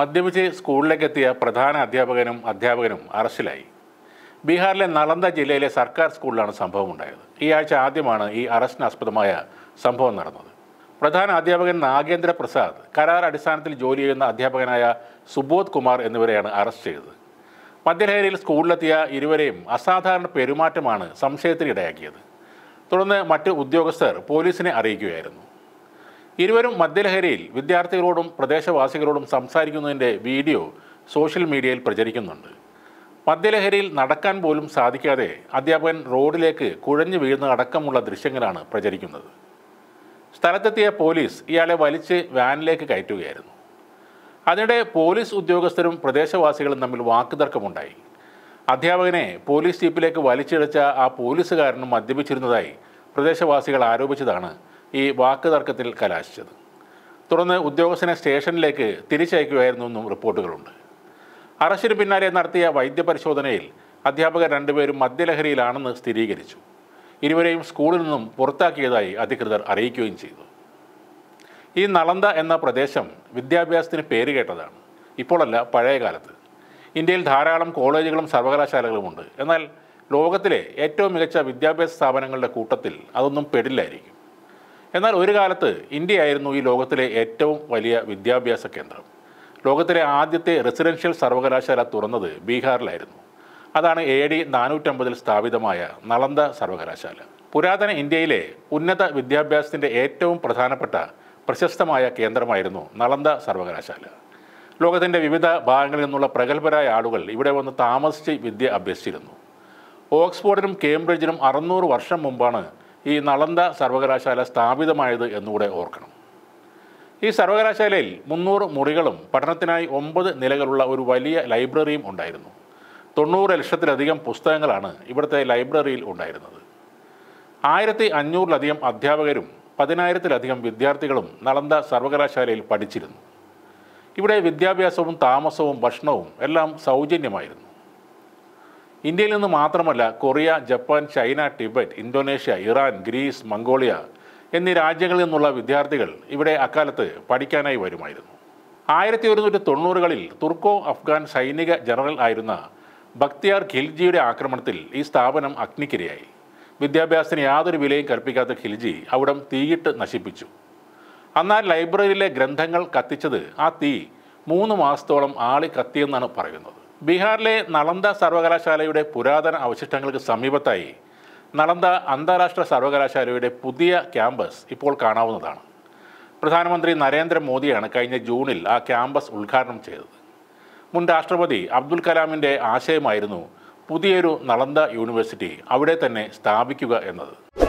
മദ്യപിച്ച് എത്തിയ പ്രധാന അധ്യാപകനും അധ്യാപകനും അറസ്റ്റിലായി ബീഹാറിലെ നളന്ദ ജില്ലയിലെ സർക്കാർ സ്കൂളിലാണ് സംഭവം ഉണ്ടായത് ഈ ആഴ്ച ആദ്യമാണ് ഈ അറസ്റ്റിനാസ്പദമായ സംഭവം നടന്നത് പ്രധാന അധ്യാപകൻ നാഗേന്ദ്ര പ്രസാദ് കരാർ അടിസ്ഥാനത്തിൽ ജോലി ചെയ്യുന്ന അധ്യാപകനായ സുബോധ് കുമാർ എന്നിവരെയാണ് അറസ്റ്റ് ചെയ്തത് മദ്യലഹരിയിൽ സ്കൂളിലെത്തിയ ഇരുവരെയും അസാധാരണ പെരുമാറ്റമാണ് സംശയത്തിനിടയാക്കിയത് തുടർന്ന് മറ്റ് ഉദ്യോഗസ്ഥർ പോലീസിനെ അറിയിക്കുകയായിരുന്നു ഇരുവരും മദ്യലഹരിയിൽ വിദ്യാർത്ഥികളോടും പ്രദേശവാസികളോടും സംസാരിക്കുന്നതിൻ്റെ വീഡിയോ സോഷ്യൽ മീഡിയയിൽ പ്രചരിക്കുന്നുണ്ട് മദ്യലഹരിയിൽ നടക്കാൻ പോലും സാധിക്കാതെ അധ്യാപകൻ റോഡിലേക്ക് കുഴഞ്ഞു വീഴുന്ന അടക്കമുള്ള ദൃശ്യങ്ങളാണ് പ്രചരിക്കുന്നത് സ്ഥലത്തെത്തിയ പോലീസ് ഇയാളെ വലിച്ച് വാനിലേക്ക് കയറ്റുകയായിരുന്നു അതിനിടെ പോലീസ് ഉദ്യോഗസ്ഥരും പ്രദേശവാസികളും തമ്മിൽ വാക്കുതർക്കമുണ്ടായി അധ്യാപകനെ പോലീസ് ജീപ്പിലേക്ക് വലിച്ചിഴച്ച ആ പോലീസുകാരനും മദ്യപിച്ചിരുന്നതായി പ്രദേശവാസികൾ ആരോപിച്ചതാണ് ഈ വാക്ക് തർക്കത്തിൽ കലാശിച്ചത് തുടർന്ന് ഉദ്യോഗസ്ഥനെ സ്റ്റേഷനിലേക്ക് തിരിച്ചയക്കുകയായിരുന്നു എന്നും റിപ്പോർട്ടുകളുണ്ട് അറസ്റ്റിന് പിന്നാലെ നടത്തിയ വൈദ്യപരിശോധനയിൽ അധ്യാപകർ രണ്ടുപേരും മദ്യലഹരിയിലാണെന്ന് സ്ഥിരീകരിച്ചു ഇരുവരെയും സ്കൂളിൽ നിന്നും പുറത്താക്കിയതായി അധികൃതർ അറിയിക്കുകയും ചെയ്തു ഈ നളന്ത എന്ന പ്രദേശം വിദ്യാഭ്യാസത്തിന് പേര് കേട്ടതാണ് ഇപ്പോഴല്ല പഴയ കാലത്ത് ഇന്ത്യയിൽ ധാരാളം കോളേജുകളും സർവകലാശാലകളുമുണ്ട് എന്നാൽ ലോകത്തിലെ ഏറ്റവും മികച്ച വിദ്യാഭ്യാസ സ്ഥാപനങ്ങളുടെ കൂട്ടത്തിൽ അതൊന്നും പെടില്ലായിരിക്കും എന്നാൽ ഒരു കാലത്ത് ഇന്ത്യയായിരുന്നു ഈ ലോകത്തിലെ ഏറ്റവും വലിയ വിദ്യാഭ്യാസ കേന്ദ്രം ലോകത്തിലെ ആദ്യത്തെ റെസിഡൻഷ്യൽ സർവകലാശാല തുറന്നത് ബീഹാറിലായിരുന്നു അതാണ് എ ഡി നാനൂറ്റമ്പതിൽ സ്ഥാപിതമായ നളന്ദ സർവകലാശാല പുരാതന ഇന്ത്യയിലെ ഉന്നത വിദ്യാഭ്യാസത്തിൻ്റെ ഏറ്റവും പ്രധാനപ്പെട്ട പ്രശസ്തമായ കേന്ദ്രമായിരുന്നു നളന്ദ സർവകലാശാല ലോകത്തിൻ്റെ വിവിധ ഭാഗങ്ങളിൽ നിന്നുള്ള പ്രഗത്ഭരായ ആളുകൾ ഇവിടെ വന്ന് താമസിച്ച് വിദ്യ അഭ്യസിച്ചിരുന്നു ഓക്സ്ഫോർഡിനും കേംബ്രിഡ്ജിനും അറുന്നൂറ് വർഷം മുമ്പാണ് ഈ നളന്ദ സർവകലാശാല സ്ഥാപിതമായത് എന്നുകൂടെ ഓർക്കണം ഈ സർവകലാശാലയിൽ മുന്നൂറ് മുറികളും പഠനത്തിനായി ഒമ്പത് നിലകളുള്ള ഒരു വലിയ ലൈബ്രറിയും ഉണ്ടായിരുന്നു തൊണ്ണൂറ് ലക്ഷത്തിലധികം പുസ്തകങ്ങളാണ് ഇവിടുത്തെ ലൈബ്രറിയിൽ ഉണ്ടായിരുന്നത് ആയിരത്തി അഞ്ഞൂറിലധികം അധ്യാപകരും പതിനായിരത്തിലധികം വിദ്യാർത്ഥികളും നളന്ദ സർവകലാശാലയിൽ പഠിച്ചിരുന്നു ഇവിടെ വിദ്യാഭ്യാസവും താമസവും ഭക്ഷണവും എല്ലാം സൗജന്യമായിരുന്നു ഇന്ത്യയിൽ നിന്ന് മാത്രമല്ല Korea Japan China Tibet Indonesia Iran Greece Mongolia എന്നീ രാജ്യങ്ങളിൽ നിന്നുള്ള വിദ്യാർത്ഥികൾ ഇവിടെ അക്കാലത്ത് പഠിക്കാനായി വരുമായിരുന്നു ആയിരത്തി ഒരുന്നൂറ്റി തൊണ്ണൂറുകളിൽ തുർക്കോ അഫ്ഗാൻ സൈനിക ജനറൽ ആയിരുന്ന ബക്തിയാർ ഖിൽജിയുടെ ആക്രമണത്തിൽ ഈ സ്ഥാപനം അഗ്നിക്കിരയായി വിദ്യാഭ്യാസത്തിന് യാതൊരു വിലയും കൽപ്പിക്കാത്ത ഖിൽജി അവിടം തീയിട്ട് നശിപ്പിച്ചു എന്നാൽ ലൈബ്രറിയിലെ ഗ്രന്ഥങ്ങൾ കത്തിച്ചത് ആ തീ മൂന്ന് മാസത്തോളം ആളി കത്തിയെന്നാണ് പറയുന്നത് ബീഹാറിലെ നളന്ദ സർവകലാശാലയുടെ പുരാതന അവശിഷ്ടങ്ങൾക്ക് സമീപത്തായി നളന്ദ അന്താരാഷ്ട്ര സർവകലാശാലയുടെ പുതിയ ക്യാമ്പസ് ഇപ്പോൾ കാണാവുന്നതാണ് പ്രധാനമന്ത്രി നരേന്ദ്രമോദിയാണ് കഴിഞ്ഞ ജൂണിൽ ആ ക്യാമ്പസ് ഉദ്ഘാടനം ചെയ്തത് മുൻ രാഷ്ട്രപതി അബ്ദുൽ കലാമിൻ്റെ ആശയമായിരുന്നു പുതിയൊരു നളന്ദ യൂണിവേഴ്സിറ്റി അവിടെ തന്നെ സ്ഥാപിക്കുക എന്നത്